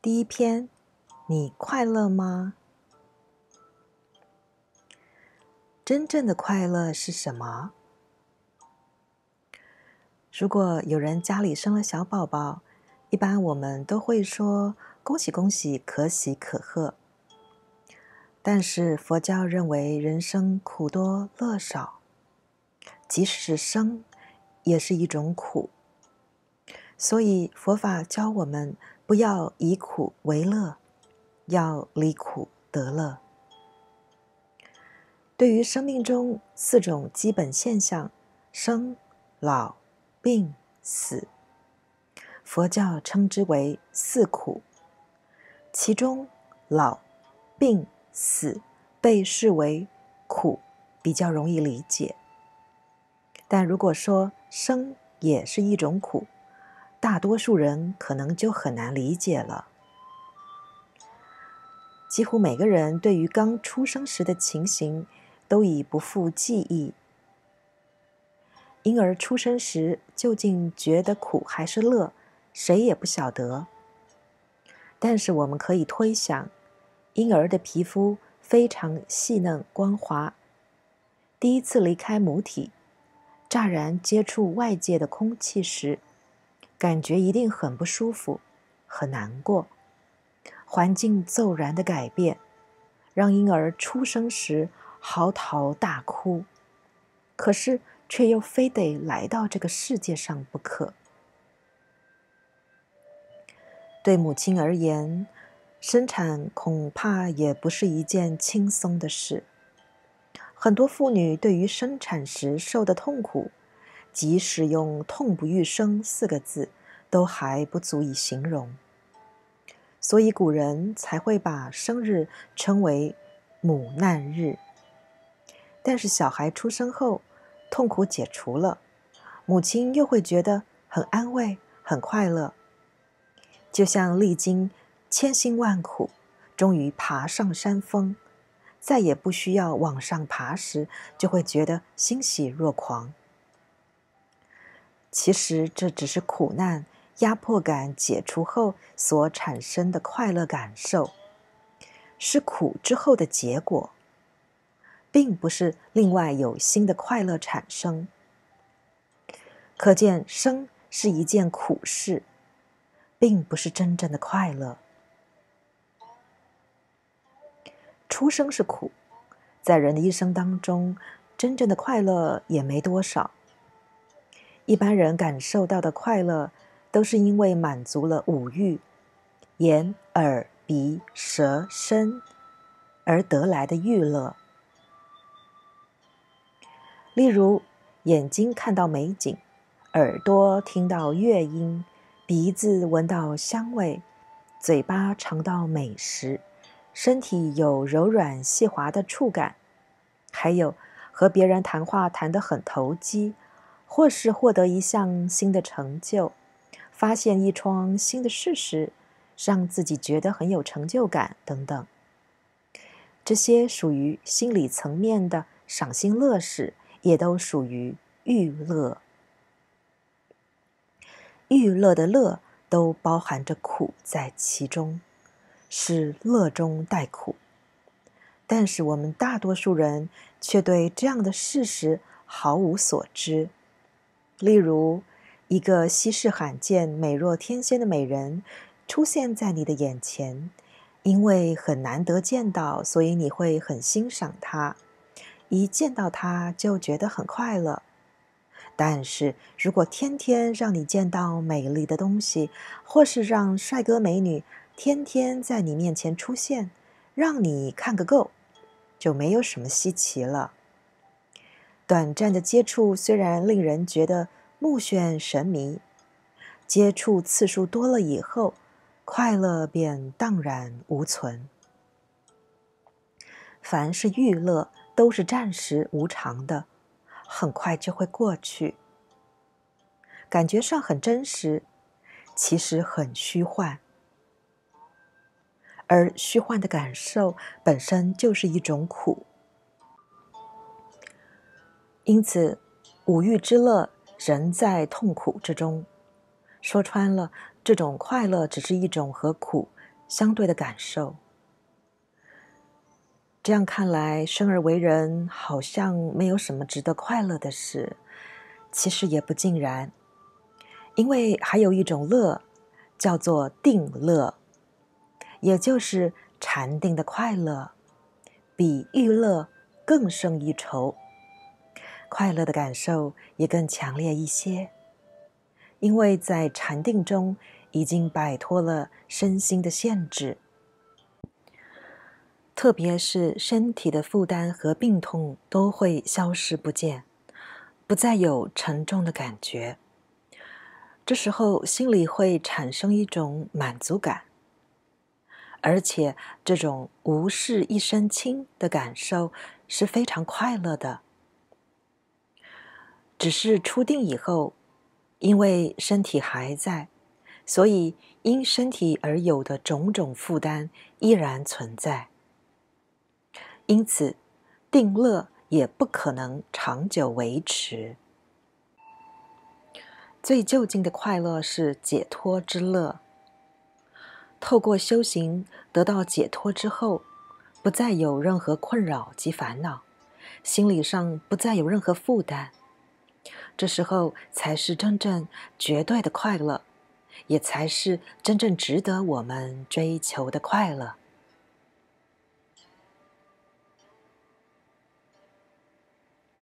第一篇，你快乐吗？真正的快乐是什么？如果有人家里生了小宝宝，一般我们都会说“恭喜恭喜，可喜可贺”。但是佛教认为，人生苦多乐少，即使是生，也是一种苦。所以佛法教我们。不要以苦为乐，要离苦得乐。对于生命中四种基本现象——生、老、病、死，佛教称之为四苦。其中，老、病、死被视为苦，比较容易理解。但如果说生也是一种苦，大多数人可能就很难理解了。几乎每个人对于刚出生时的情形都已不复记忆。婴儿出生时究竟觉得苦还是乐，谁也不晓得。但是我们可以推想，婴儿的皮肤非常细嫩光滑，第一次离开母体，乍然接触外界的空气时。感觉一定很不舒服，很难过。环境骤然的改变，让婴儿出生时嚎啕大哭，可是却又非得来到这个世界上不可。对母亲而言，生产恐怕也不是一件轻松的事。很多妇女对于生产时受的痛苦。即使用“痛不欲生”四个字，都还不足以形容。所以古人才会把生日称为“母难日”。但是小孩出生后，痛苦解除了，母亲又会觉得很安慰、很快乐。就像历经千辛万苦，终于爬上山峰，再也不需要往上爬时，就会觉得欣喜若狂。其实这只是苦难压迫感解除后所产生的快乐感受，是苦之后的结果，并不是另外有新的快乐产生。可见，生是一件苦事，并不是真正的快乐。出生是苦，在人的一生当中，真正的快乐也没多少。一般人感受到的快乐，都是因为满足了五欲——眼、耳、鼻、舌、身，而得来的欲乐。例如，眼睛看到美景，耳朵听到乐音，鼻子闻到香味，嘴巴尝到美食，身体有柔软细滑的触感，还有和别人谈话谈得很投机。或是获得一项新的成就，发现一桩新的事实，让自己觉得很有成就感等等，这些属于心理层面的赏心乐事，也都属于娱乐。娱乐的乐都包含着苦在其中，是乐中带苦。但是我们大多数人却对这样的事实毫无所知。例如，一个稀世罕见、美若天仙的美人出现在你的眼前，因为很难得见到，所以你会很欣赏她。一见到她就觉得很快乐。但是如果天天让你见到美丽的东西，或是让帅哥美女天天在你面前出现，让你看个够，就没有什么稀奇了。短暂的接触虽然令人觉得目眩神迷，接触次数多了以后，快乐便荡然无存。凡是欲乐都是暂时无常的，很快就会过去。感觉上很真实，其实很虚幻，而虚幻的感受本身就是一种苦。因此，五欲之乐，仍在痛苦之中。说穿了，这种快乐只是一种和苦相对的感受。这样看来，生而为人好像没有什么值得快乐的事。其实也不尽然，因为还有一种乐，叫做定乐，也就是禅定的快乐，比欲乐更胜一筹。快乐的感受也更强烈一些，因为在禅定中已经摆脱了身心的限制，特别是身体的负担和病痛都会消失不见，不再有沉重的感觉。这时候心里会产生一种满足感，而且这种无事一身轻的感受是非常快乐的。只是初定以后，因为身体还在，所以因身体而有的种种负担依然存在，因此定乐也不可能长久维持。最就近的快乐是解脱之乐。透过修行得到解脱之后，不再有任何困扰及烦恼，心理上不再有任何负担。这时候才是真正绝对的快乐，也才是真正值得我们追求的快乐。